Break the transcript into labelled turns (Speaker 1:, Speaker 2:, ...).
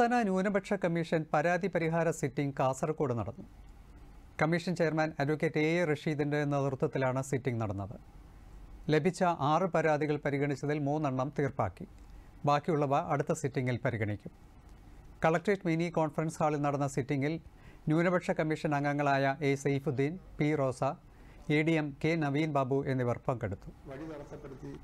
Speaker 1: സംസ്ഥാന ന്യൂനപക്ഷ കമ്മീഷൻ പരാതി പരിഹാര സിറ്റിംഗ് കാസർഗോഡ് നടന്നു commission chairman advocate A A റഷീദിൻ്റെ നേതൃത്വത്തിലാണ് സിറ്റിംഗ് നടന്നത് ലഭിച്ച ആറ് പരാതികൾ പരിഗണിച്ചതിൽ മൂന്നെണ്ണം തീർപ്പാക്കി ബാക്കിയുള്ളവ അടുത്ത സിറ്റിംഗിൽ പരിഗണിക്കും കളക്ട്രേറ്റ് മിനി കോൺഫറൻസ് ഹാളിൽ നടന്ന സിറ്റിംഗിൽ ന്യൂനപക്ഷ കമ്മീഷൻ അംഗങ്ങളായ A Saifuddin P Rosa A D M K Naveen Babu എന്നിവർ
Speaker 2: പങ്കെടുത്തു